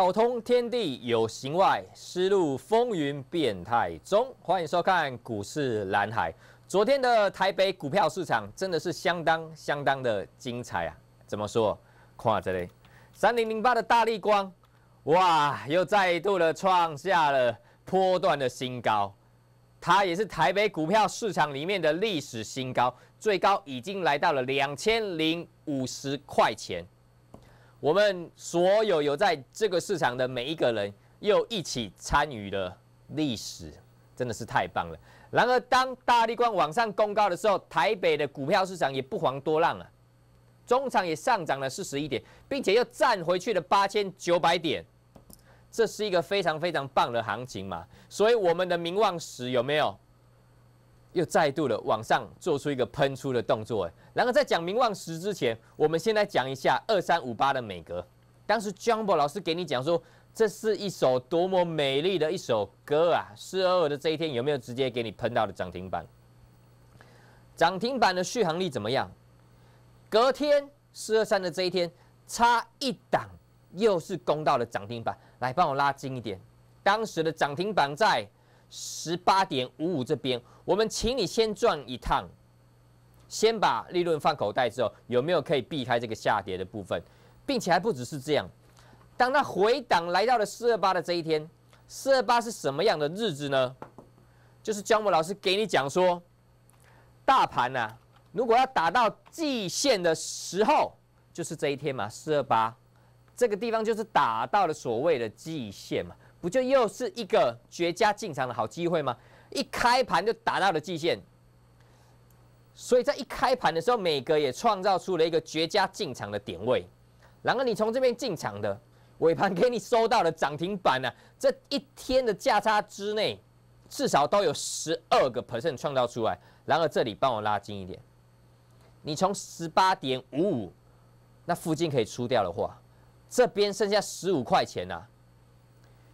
道通天地有形外，思入风云变态中。欢迎收看《股市蓝海》。昨天的台北股票市场真的是相当相当的精彩啊！怎么说？看这里，三零零八的大力光，哇，又再度的创下了波段的新高。它也是台北股票市场里面的历史新高，最高已经来到了两千零五十块钱。我们所有有在这个市场的每一个人，又一起参与了历史，真的是太棒了。然而，当大力光往上公告的时候，台北的股票市场也不遑多让了，中场也上涨了四十一点，并且又站回去了八千九百点，这是一个非常非常棒的行情嘛？所以，我们的名望史有没有？又再度的往上做出一个喷出的动作，哎，然后在讲名望十之前，我们先来讲一下二三五八的美格。当时 Jumbo 老师给你讲说，这是一首多么美丽的一首歌啊！四二二的这一天有没有直接给你喷到的涨停板？涨停板的续航力怎么样？隔天四二三的这一天差一档，又是攻到了涨停板，来帮我拉近一点。当时的涨停板在。十八点五五这边，我们请你先赚一趟，先把利润放口袋之后，有没有可以避开这个下跌的部分？并且还不只是这样，当它回档来到了四二八的这一天，四二八是什么样的日子呢？就是姜木老师给你讲说，大盘呐，如果要打到季线的时候，就是这一天嘛，四二八，这个地方就是打到了所谓的季线嘛。不就又是一个绝佳进场的好机会吗？一开盘就达到了极限，所以在一开盘的时候，美格也创造出了一个绝佳进场的点位。然而，你从这边进场的尾盘给你收到了涨停板呢？这一天的价差之内，至少都有十二个 percent 创造出来。然而，这里帮我拉近一点，你从十八点五五那附近可以出掉的话，这边剩下十五块钱呐。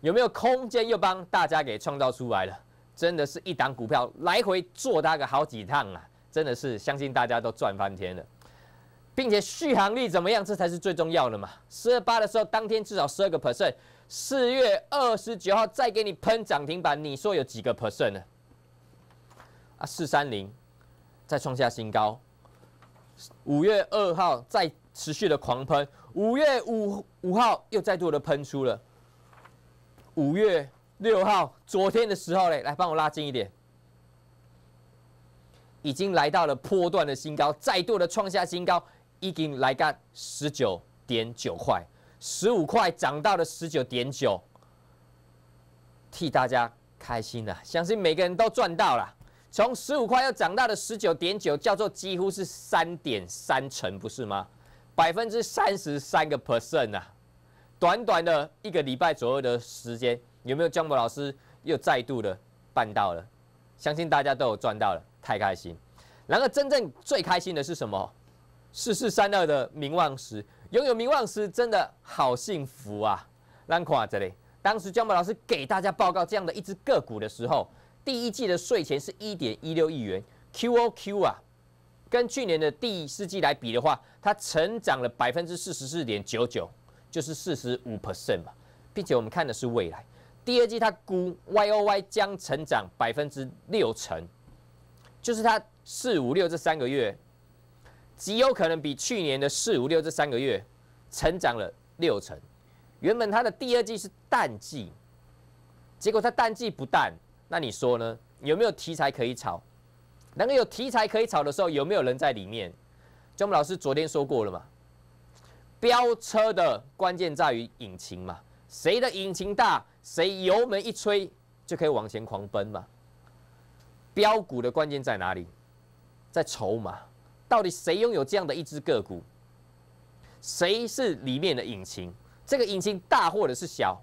有没有空间又帮大家给创造出来了？真的是一档股票来回做它个好几趟啊！真的是相信大家都赚翻天了，并且续航力怎么样？这才是最重要的嘛！四二八的时候，当天至少十二个 percent。四月二十九号再给你喷涨停板，你说有几个 percent 呢？啊，四三零再创下新高，五月二号再持续的狂喷，五月五五号又再度的喷出了。五月六号，昨天的时候嘞，来帮我拉近一点，已经来到了破段的新高，再度的创下新高，已经来个十九点九块，十五块涨到了十九点九，替大家开心了，相信每个人都赚到了，从十五块又涨到了十九点九，叫做几乎是三点三成，不是吗？百分之三十三个 percent 呐。短短的一个礼拜左右的时间，有没有江博老师又再度的办到了？相信大家都有赚到了，太开心！然而，真正最开心的是什么？四四三二的名望石，拥有名望石真的好幸福啊！来看这里，当时江博老师给大家报告这样的一只个股的时候，第一季的税前是一点一六亿元，QOQ 啊，跟去年的第四季来比的话，它成长了百分之四十四点九九。就是四十五 percent 嘛，并且我们看的是未来第二季，它估 Y O Y 将成长百分之六成，就是它四五六这三个月极有可能比去年的四五六这三个月成长了六成。原本它的第二季是淡季，结果它淡季不淡，那你说呢？有没有题材可以炒？能够有题材可以炒的时候，有没有人在里面？姜木老师昨天说过了嘛？飙车的关键在于引擎嘛，谁的引擎大，谁油门一吹就可以往前狂奔嘛。标股的关键在哪里？在筹码，到底谁拥有这样的一只个股，谁是里面的引擎？这个引擎大或者是小，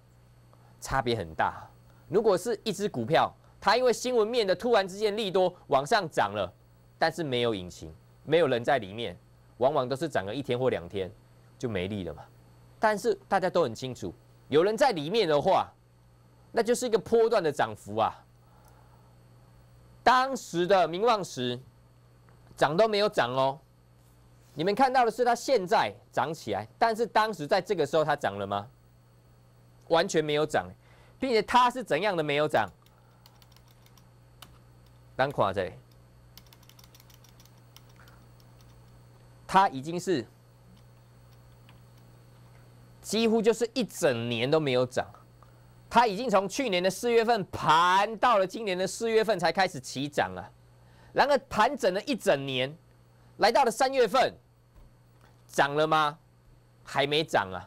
差别很大。如果是一只股票，它因为新闻面的突然之间利多往上涨了，但是没有引擎，没有人在里面，往往都是涨了一天或两天。就没力了嘛，但是大家都很清楚，有人在里面的话，那就是一个波段的涨幅啊。当时的明望石涨都没有涨哦，你们看到的是它现在涨起来，但是当时在这个时候它涨了吗？完全没有涨，并且它是怎样的没有涨？单垮在，它已经是。几乎就是一整年都没有涨，它已经从去年的四月份盘到了今年的四月份才开始起涨啊。然而盘整了一整年，来到了三月份，涨了吗？还没涨啊。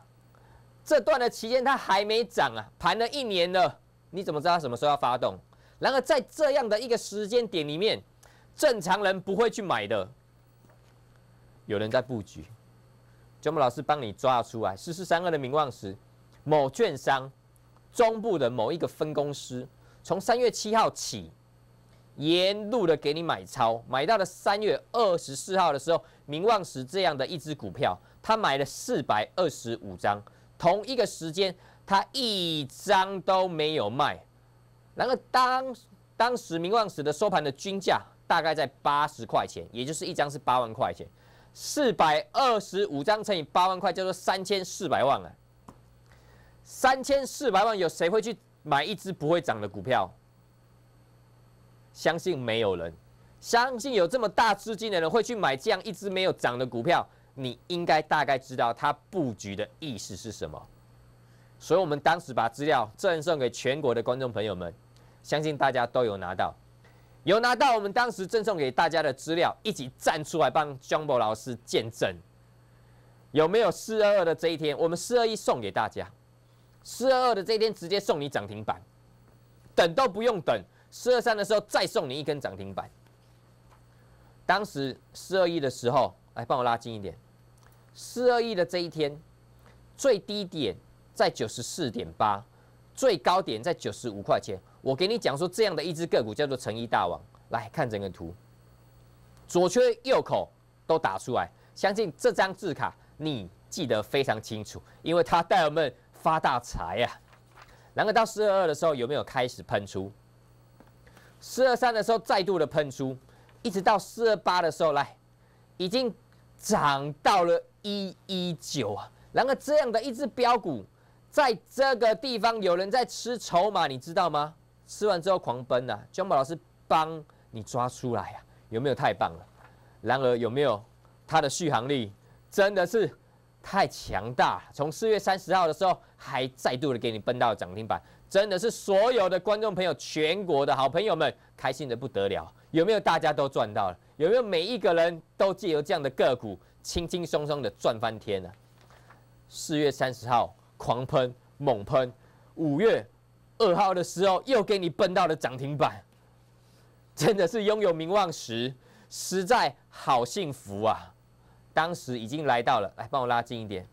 这段的期间它还没涨啊，盘了一年了，你怎么知道它什么时候要发动？然而在这样的一个时间点里面，正常人不会去买的，有人在布局。卷木老师帮你抓出来，四四三二的名望石，某券商中部的某一个分公司，从三月七号起，沿路的给你买超，买到了三月二十四号的时候，名望石这样的一只股票，他买了四百二十五张，同一个时间他一张都没有卖。然后当当时名望石的收盘的均价大概在八十块钱，也就是一张是八万块钱。四百二十五张乘以八万块，叫做三千四百万啊！三千四百万，有谁会去买一只不会涨的股票？相信没有人。相信有这么大资金的人会去买这样一只没有涨的股票，你应该大概知道他布局的意思是什么。所以我们当时把资料赠送给全国的观众朋友们，相信大家都有拿到。有拿到我们当时赠送给大家的资料，一起站出来帮 Jumbo 老师见证，有没有四二二的这一天？我们四二一送给大家，四二二的这一天直接送你涨停板，等都不用等，四二三的时候再送你一根涨停板。当时四二一的时候，来帮我拉近一点，四二一的这一天最低点在九十四点八，最高点在九十五块钱。我给你讲说，这样的一只个股叫做成衣大王。来看整个图，左缺右口都打出来，相信这张字卡你记得非常清楚，因为它带我们发大财呀。然后到四二二的时候有没有开始喷出？四二三的时候再度的喷出，一直到四二八的时候来，已经涨到了一一九啊。然而这样的一只标股，在这个地方有人在吃筹码，你知道吗？吃完之后狂奔呐，姜宝老师帮你抓出来呀，有没有太棒了？然而有没有它的续航力真的是太强大了。从四月三十号的时候还再度的给你奔到涨停板，真的是所有的观众朋友、全国的好朋友们开心的不得了。有没有大家都赚到了？有没有每一个人都借由这样的个股，轻轻松松的赚翻天了？四月三十号狂喷猛喷，五月。二号的时候又给你蹦到了涨停板，真的是拥有名望时，实在好幸福啊！当时已经来到了，来帮我拉近一点，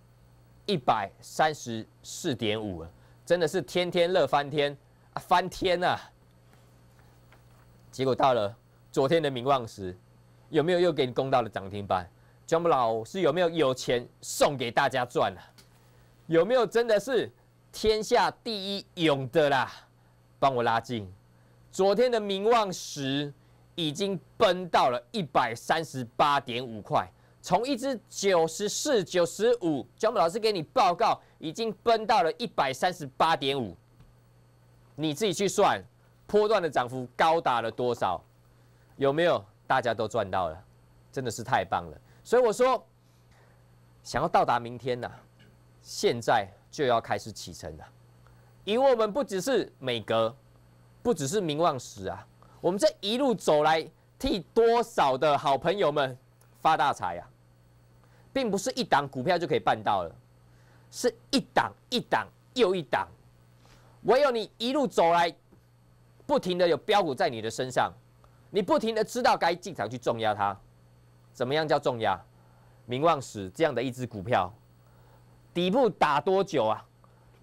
一百三十四点五啊，真的是天天乐翻天啊翻天啊！结果到了昨天的名望时，有没有又给你攻到了涨停板？姜木老师有没有有钱送给大家赚啊？有没有真的是？天下第一勇的啦，帮我拉近。昨天的名望石已经奔到了一百三十八点五块，从一只九十四、九十五，姜木老师给你报告，已经奔到了一百三十八点五。你自己去算，波段的涨幅高达了多少？有没有？大家都赚到了，真的是太棒了。所以我说，想要到达明天呐，现在。就要开始启程了，因为我们不只是美格，不只是名望史啊，我们这一路走来替多少的好朋友们发大财啊，并不是一档股票就可以办到了，是一档一档又一档，唯有你一路走来，不停的有标股在你的身上，你不停的知道该进场去重压它，怎么样叫重压？名望史这样的一只股票。底部打多久啊？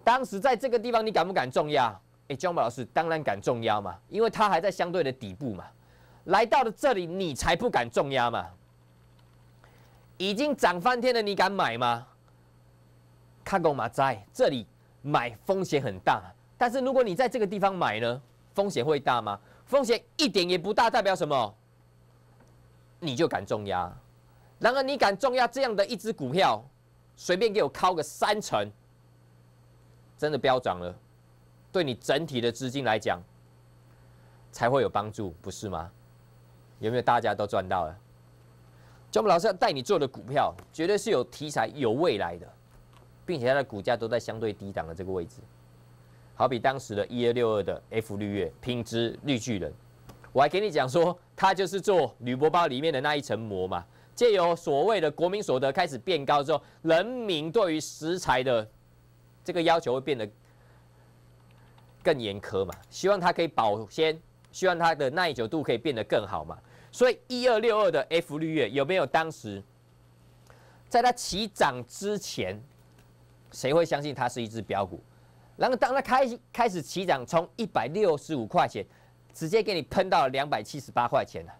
当时在这个地方，你敢不敢重压？哎，江博老师当然敢重压嘛，因为它还在相对的底部嘛。来到了这里，你才不敢重压嘛。已经涨翻天了，你敢买吗？看够马在这里买风险很大，但是如果你在这个地方买呢，风险会大吗？风险一点也不大，代表什么？你就敢重压。然而，你敢重压这样的一只股票？随便给我敲个三成，真的飙涨了，对你整体的资金来讲，才会有帮助，不是吗？有没有？大家都赚到了？姜木老师要带你做的股票，绝对是有题材、有未来的，并且它的股价都在相对低档的这个位置。好比当时的一二六二的 F 绿叶、品质绿巨人，我还给你讲说，它就是做铝箔包里面的那一层膜嘛。借由所谓的国民所得开始变高之后，人民对于食材的这个要求会变得更严苛嘛？希望它可以保鲜，希望它的耐久度可以变得更好嘛？所以一二六二的 F 绿叶有没有？当时在它起涨之前，谁会相信它是一只标股？然后当它开开始起涨，从一百六十五块钱直接给你喷到两百七十八块钱了。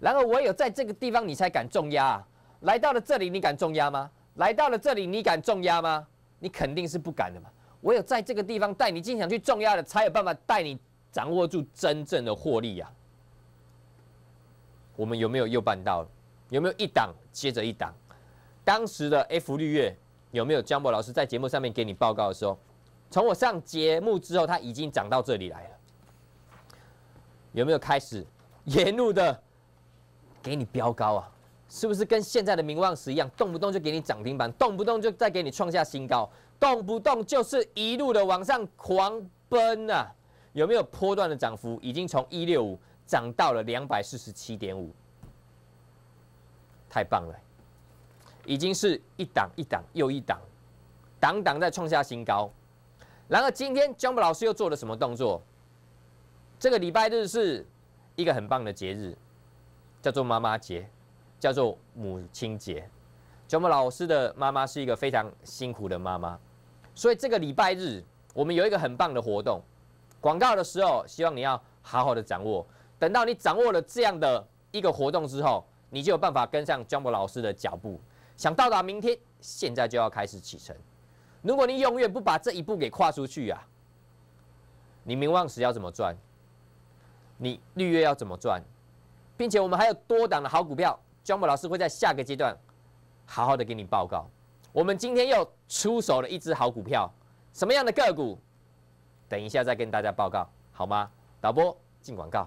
然后我有在这个地方，你才敢重压啊！来到了这里，你敢重压吗？来到了这里，你敢重压吗？你肯定是不敢的嘛！我有在这个地方带你进场去重压的，才有办法带你掌握住真正的获利啊！我们有没有又办到了？有没有一档接着一档？当时的 F 绿月有没有江博老师在节目上面给你报告的时候，从我上节目之后，它已经涨到这里来了。有没有开始 沿路的？给你飙高啊，是不是跟现在的名望石一样，动不动就给你涨停板，动不动就再给你创下新高，动不动就是一路的往上狂奔啊？有没有波段的涨幅？已经从一六五涨到了两百四十七点五，太棒了，已经是一档一档又一档，档档在创下新高。然而，今天姜波老师又做了什么动作？这个礼拜日是一个很棒的节日。叫做妈妈节，叫做母亲节。江博老师的妈妈是一个非常辛苦的妈妈，所以这个礼拜日我们有一个很棒的活动。广告的时候，希望你要好好的掌握。等到你掌握了这样的一个活动之后，你就有办法跟上江博老师的脚步。想到达明天，现在就要开始启程。如果你永远不把这一步给跨出去啊，你名望时要怎么赚？你绿月要怎么赚？并且我们还有多档的好股票，姜木老师会在下个阶段好好的给你报告。我们今天又出手了一只好股票，什么样的个股？等一下再跟大家报告，好吗？导播进广告。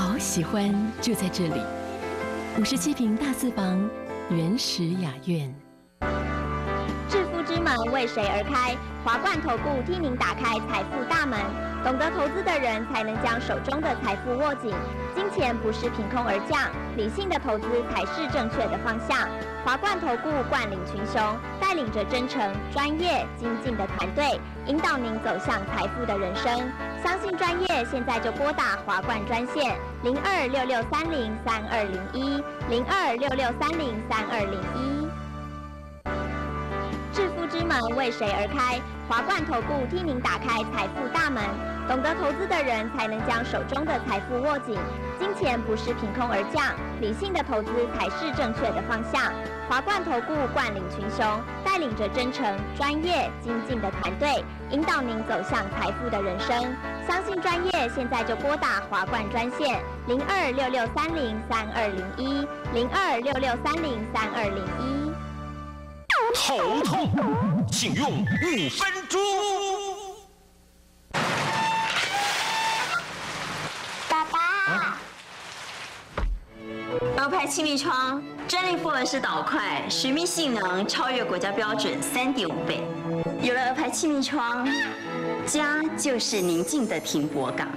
好喜欢就在这里，五十七平大四房，原始雅苑。致富之门为谁而开？华冠投顾替您打开财富大门。懂得投资的人才能将手中的财富握紧。金钱不是凭空而降，理性的投资才是正确的方向。华冠投顾冠领群雄，带领着真诚、专业、精进的团队，引导您走向财富的人生。相信专业，现在就拨打华冠专线零二六六三零三二零一零二六六三零三二零一。致富之门为谁而开？华冠投顾替您打开财富大门。懂得投资的人才能将手中的财富握紧。金钱不是凭空而降，理性的投资才是正确的方向。华冠投顾冠领群雄，带领着真诚、专业、精进的团队，引导您走向财富的人生。相信专业，现在就拨打华冠专线零二六六三零三二零一零二六六三零三二零一。头痛，请用五分钟。气密窗专利花纹式导块，实密性能超越国家标准三点五倍。有了鹅牌气密窗，家就是宁静的停泊港。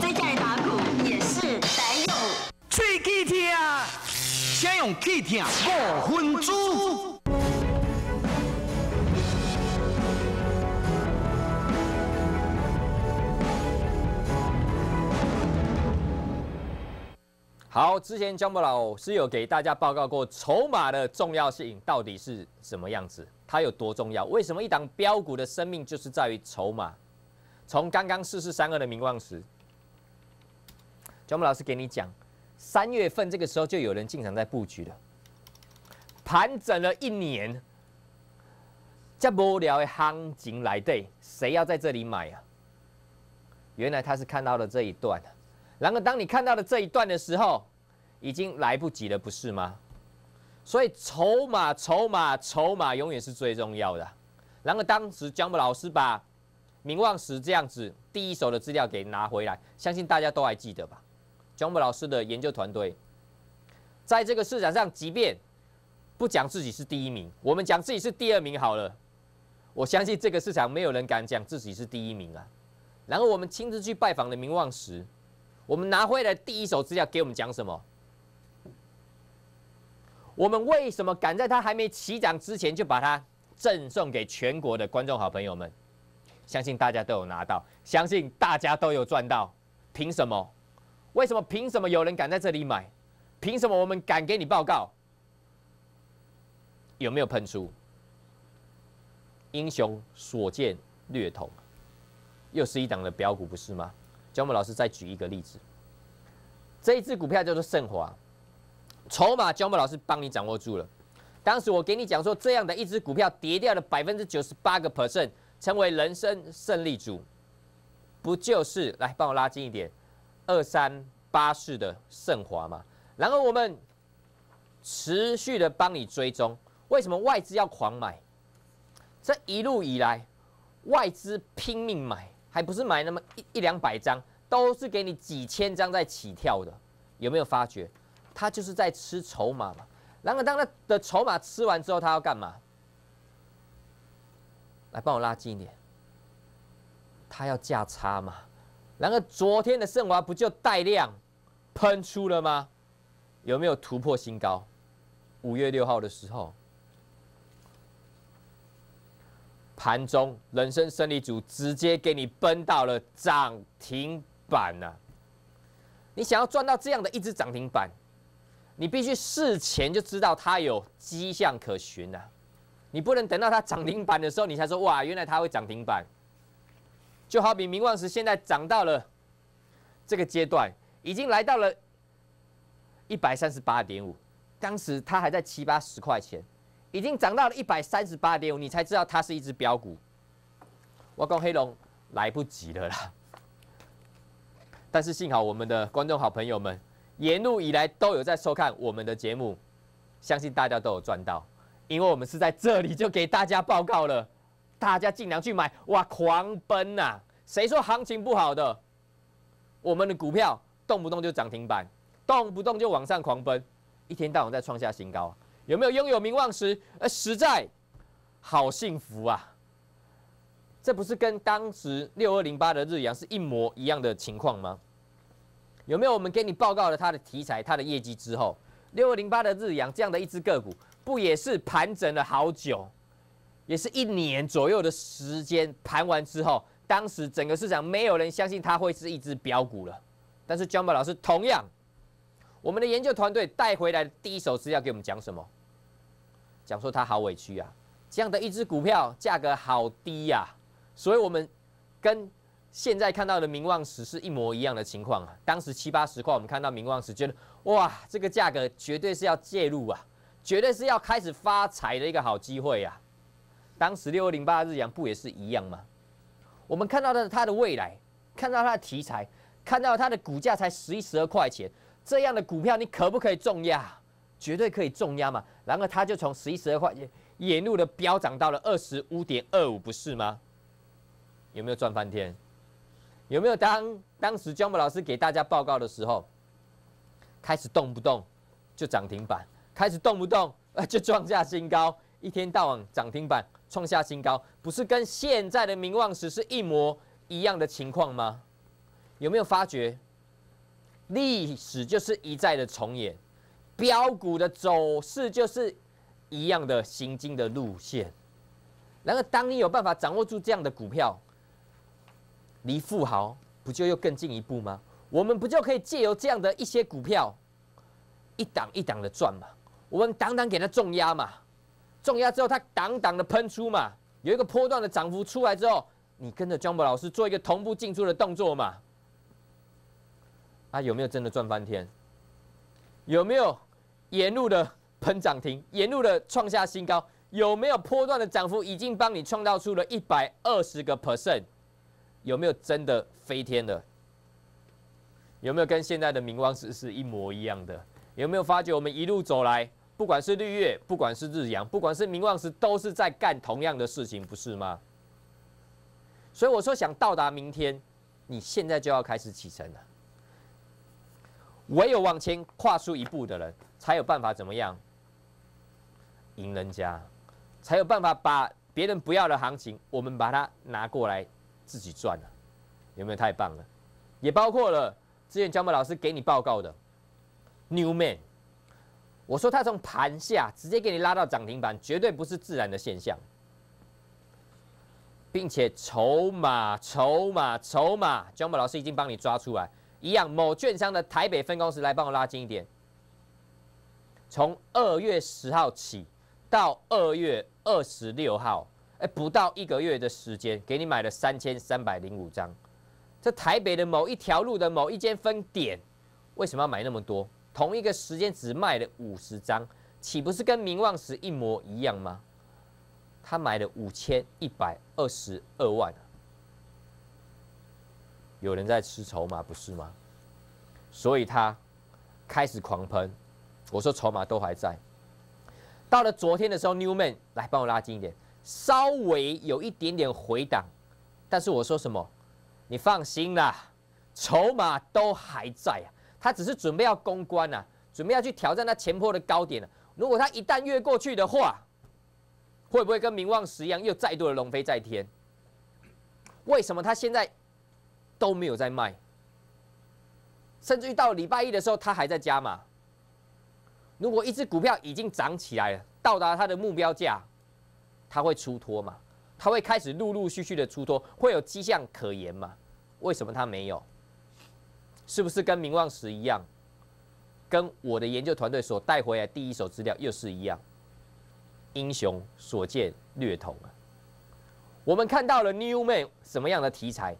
在家里打鼓也是宅有舞。吹气听，先用气听五分主。好，之前江博老师有给大家报告过，筹码的重要性到底是什么样子？它有多重要？为什么一档标股的生命就是在于筹码？从刚刚四四三二的名望时，江博老师给你讲，三月份这个时候就有人进场在布局了。盘整了一年，这无聊的行情来对，谁要在这里买啊？原来他是看到了这一段。然而，当你看到的这一段的时候，已经来不及了，不是吗？所以，筹码、筹码、筹码，永远是最重要的。然而，当时江波老师把明望石这样子第一手的资料给拿回来，相信大家都还记得吧？江波老师的研究团队，在这个市场上，即便不讲自己是第一名，我们讲自己是第二名好了。我相信这个市场没有人敢讲自己是第一名啊。然后，我们亲自去拜访了明望石。我们拿回来第一手资料，给我们讲什么？我们为什么敢在它还没起涨之前就把它赠送给全国的观众好朋友们？相信大家都有拿到，相信大家都有赚到。凭什么？为什么？凭什么有人敢在这里买？凭什么我们敢给你报告？有没有喷出？英雄所见略同，又是一档的标股，不是吗？姜木老师再举一个例子，这一只股票叫做盛华，筹码姜木老师帮你掌握住了。当时我给你讲说，这样的一只股票跌掉了百分之九十八个 percent，成为人生胜利组，不就是来帮我拉近一点二三八四的盛华吗？然后我们持续的帮你追踪，为什么外资要狂买？这一路以来，外资拼命买。还不是买那么一一两百张，都是给你几千张在起跳的，有没有发觉？他就是在吃筹码嘛。然后当他的筹码吃完之后，他要干嘛？来帮我拉近一点。他要价差嘛。然后昨天的盛华不就带量喷出了吗？有没有突破新高？五月六号的时候。盘中，人生胜利组直接给你奔到了涨停板了。你想要赚到这样的一只涨停板，你必须事前就知道它有迹象可循呐。你不能等到它涨停板的时候，你才说哇，原来它会涨停板。就好比明望石现在涨到了这个阶段，已经来到了一百三十八点五，当时它还在七八十块钱。已经涨到了一百三十八点五，你才知道它是一只标股。我讲黑龙来不及了啦，但是幸好我们的观众好朋友们沿路以来都有在收看我们的节目，相信大家都有赚到，因为我们是在这里就给大家报告了，大家尽量去买哇，狂奔呐！谁说行情不好的？我们的股票动不动就涨停板，动不动就往上狂奔，一天到晚在创下新高。有没有拥有名望时，呃，实在好幸福啊！这不是跟当时六二零八的日阳是一模一样的情况吗？有没有我们给你报告了他的题材、他的业绩之后，六二零八的日阳这样的一只个股，不也是盘整了好久，也是一年左右的时间盘完之后，当时整个市场没有人相信它会是一只标股了。但是 j 波 m b 老师同样，我们的研究团队带回来的第一手诗，要给我们讲什么？讲说他好委屈啊，这样的一只股票价格好低呀，所以我们跟现在看到的名望石是一模一样的情况啊。当时七八十块，我们看到名望石觉得，哇，这个价格绝对是要介入啊，绝对是要开始发财的一个好机会啊。当时六二零八日阳不也是一样吗？我们看到的它的未来，看到它的题材，看到它的股价才十一十二块钱，这样的股票你可不可以重压？绝对可以重压嘛，然后它就从十一十二块，一路的飙涨到了二十五点二五，不是吗？有没有赚翻天？有没有当当时姜博老师给大家报告的时候，开始动不动就涨停板，开始动不动啊就创下新高，一天到晚涨停板，创下新高，不是跟现在的名望石是一模一样的情况吗？有没有发觉？历史就是一再的重演。标股的走势就是一样的行进的路线，然后当你有办法掌握住这样的股票，离富豪不就又更进一步吗？我们不就可以借由这样的一些股票，一档一档的赚嘛？我们档档给它重压嘛，重压之后它档档的喷出嘛，有一个波段的涨幅出来之后，你跟着江博老师做一个同步进出的动作嘛？啊，有没有真的赚翻天？有没有？沿路的喷涨停，沿路的创下新高，有没有波段的涨幅？已经帮你创造出了一百二十个 percent，有没有真的飞天的？有没有跟现在的明光石是一模一样的？有没有发觉我们一路走来，不管是绿月，不管是日阳，不管是明光石，都是在干同样的事情，不是吗？所以我说，想到达明天，你现在就要开始启程了。唯有往前跨出一步的人。才有办法怎么样赢人家，才有办法把别人不要的行情，我们把它拿过来自己赚了，有没有？太棒了！也包括了之前江木老师给你报告的 Newman，我说他从盘下直接给你拉到涨停板，绝对不是自然的现象，并且筹码、筹码、筹码，江木老师已经帮你抓出来一样，某券商的台北分公司来帮我拉近一点。从二月十号起到二月二十六号，哎，不到一个月的时间，给你买了三千三百零五张，在台北的某一条路的某一间分店，为什么要买那么多？同一个时间只卖了五十张，岂不是跟明望石一模一样吗？他买了五千一百二十二万，有人在吃筹码，不是吗？所以他开始狂喷。我说筹码都还在，到了昨天的时候，Newman 来帮我拉近一点，稍微有一点点回档，但是我说什么？你放心啦，筹码都还在啊。他只是准备要攻关啊，准备要去挑战那前坡的高点了。如果他一旦越过去的话，会不会跟名望石一样又再度的龙飞在天？为什么他现在都没有在卖？甚至于到礼拜一的时候，他还在加码。如果一只股票已经涨起来了，到达它的目标价，它会出脱嘛？它会开始陆陆续续的出脱，会有迹象可言嘛？为什么它没有？是不是跟明望石一样？跟我的研究团队所带回来第一手资料又是一样？英雄所见略同啊！我们看到了 Newman 什么样的题材？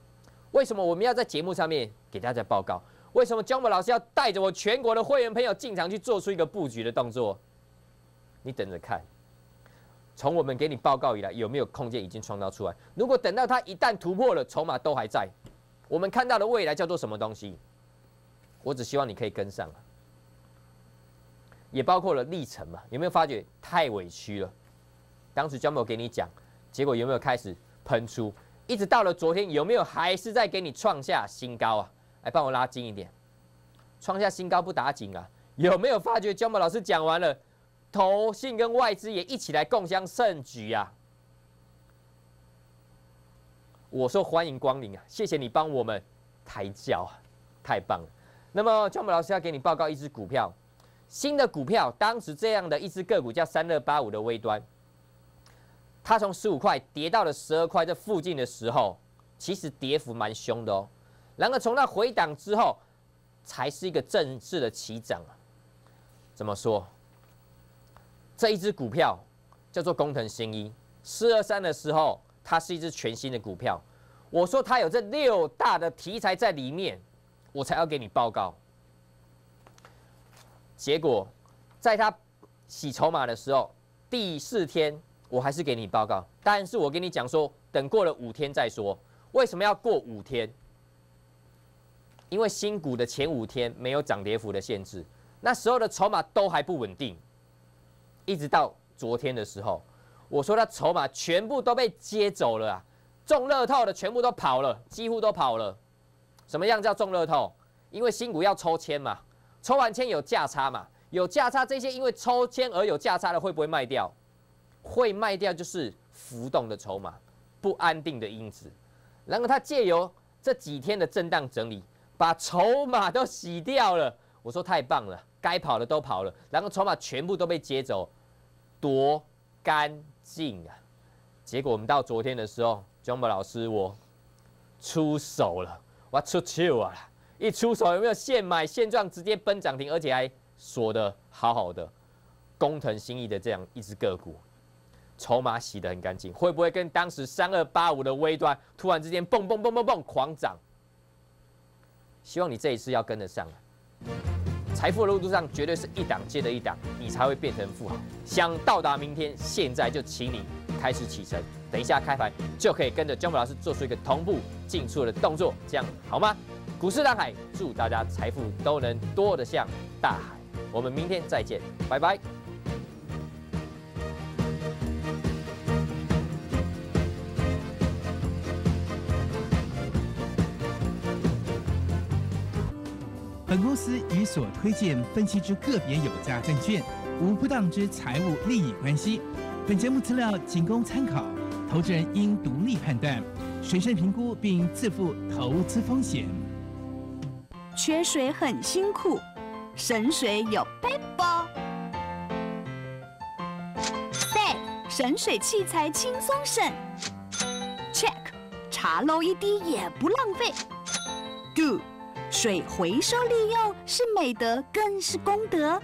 为什么我们要在节目上面给大家报告？为什么姜某老师要带着我全国的会员朋友进场去做出一个布局的动作？你等着看，从我们给你报告以来，有没有空间已经创造出来？如果等到它一旦突破了，筹码都还在，我们看到的未来叫做什么东西？我只希望你可以跟上啊，也包括了历程嘛，有没有发觉太委屈了？当时姜某给你讲，结果有没有开始喷出？一直到了昨天，有没有还是在给你创下新高啊？来帮我拉近一点，创下新高不打紧啊！有没有发觉江木老师讲完了，投信跟外资也一起来共襄盛举呀？我说欢迎光临啊！谢谢你帮我们抬轿，太棒了！那么江木老师要给你报告一只股票，新的股票当时这样的一只个股叫三二八五的微端，它从十五块跌到了十二块，这附近的时候，其实跌幅蛮凶的哦。然而，从那回档之后，才是一个正式的起涨怎么说？这一只股票叫做工藤新一四二三的时候，它是一只全新的股票。我说它有这六大的题材在里面，我才要给你报告。结果，在他洗筹码的时候，第四天我还是给你报告，但是我跟你讲说，等过了五天再说。为什么要过五天？因为新股的前五天没有涨跌幅的限制，那时候的筹码都还不稳定，一直到昨天的时候，我说它筹码全部都被接走了啊，中乐透的全部都跑了，几乎都跑了。什么样叫中乐透？因为新股要抽签嘛，抽完签有价差嘛，有价差这些因为抽签而有价差的会不会卖掉？会卖掉就是浮动的筹码，不安定的因子。然后它借由这几天的震荡整理。把筹码都洗掉了，我说太棒了，该跑的都跑了，然后筹码全部都被接走，多干净啊！结果我们到昨天的时候，j 江博老师我出手了，我出去啊！一出手有没有现买现状直接奔涨停，而且还锁的好好的，工藤新一的这样一只个股，筹码洗的很干净，会不会跟当时三二八五的微端突然之间蹦蹦蹦蹦蹦狂涨？希望你这一次要跟得上，财富的路途上绝对是一档接着一档，你才会变成富豪。想到达明天，现在就请你开始启程。等一下开盘就可以跟着姜博老师做出一个同步进出的动作，这样好吗？股市大海，祝大家财富都能多得像大海。我们明天再见，拜拜。司与所推荐分析之个别有价证券，无不当之财务利益关系。本节目资料仅供参考，投资人应独立判断，审慎评估并自负投资风险。缺水很辛苦，省水有法宝。对，省水器材轻松省。Check，茶漏一滴也不浪费。Do。水回收利用是美德，更是功德。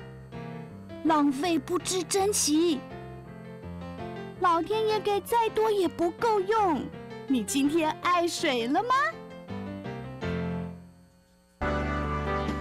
浪费不知珍惜，老天爷给再多也不够用。你今天爱水了吗？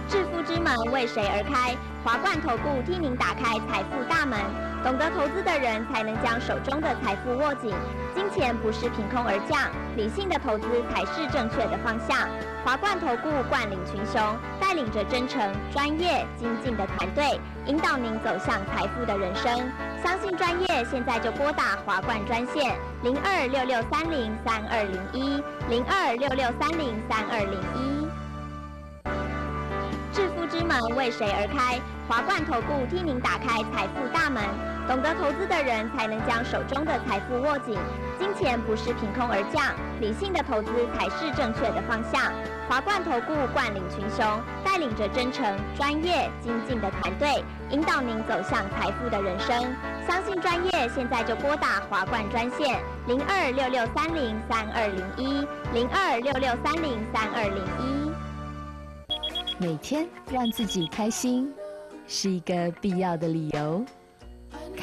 致富之门为谁而开？华冠投顾替您打开财富大门。懂得投资的人才能将手中的财富握紧，金钱不是凭空而降，理性的投资才是正确的方向。华冠投顾冠领群雄，带领着真诚、专业、精进的团队，引导您走向财富的人生。相信专业，现在就拨打华冠专线零二六六三零三二零一零二六六三零三二零一。致富之门为谁而开？华冠投顾替您打开财富大门。懂得投资的人才能将手中的财富握紧，金钱不是凭空而降，理性的投资才是正确的方向。华冠投顾冠领群雄，带领着真诚、专业、精进的团队，引导您走向财富的人生。相信专业，现在就拨打华冠专线零二六六三零三二零一零二六六三零三二零一。每天让自己开心，是一个必要的理由。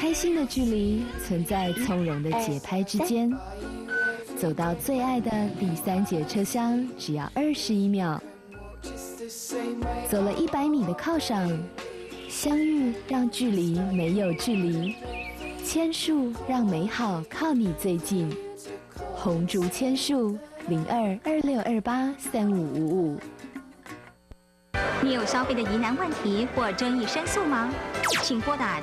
开心的距离存在从容的节拍之间，走到最爱的第三节车厢只要二十一秒，走了一百米的靠上，相遇让距离没有距离，签数让美好靠你最近，红竹签数零二二六二八三五五五。你有消费的疑难问题或争议申诉吗？请拨打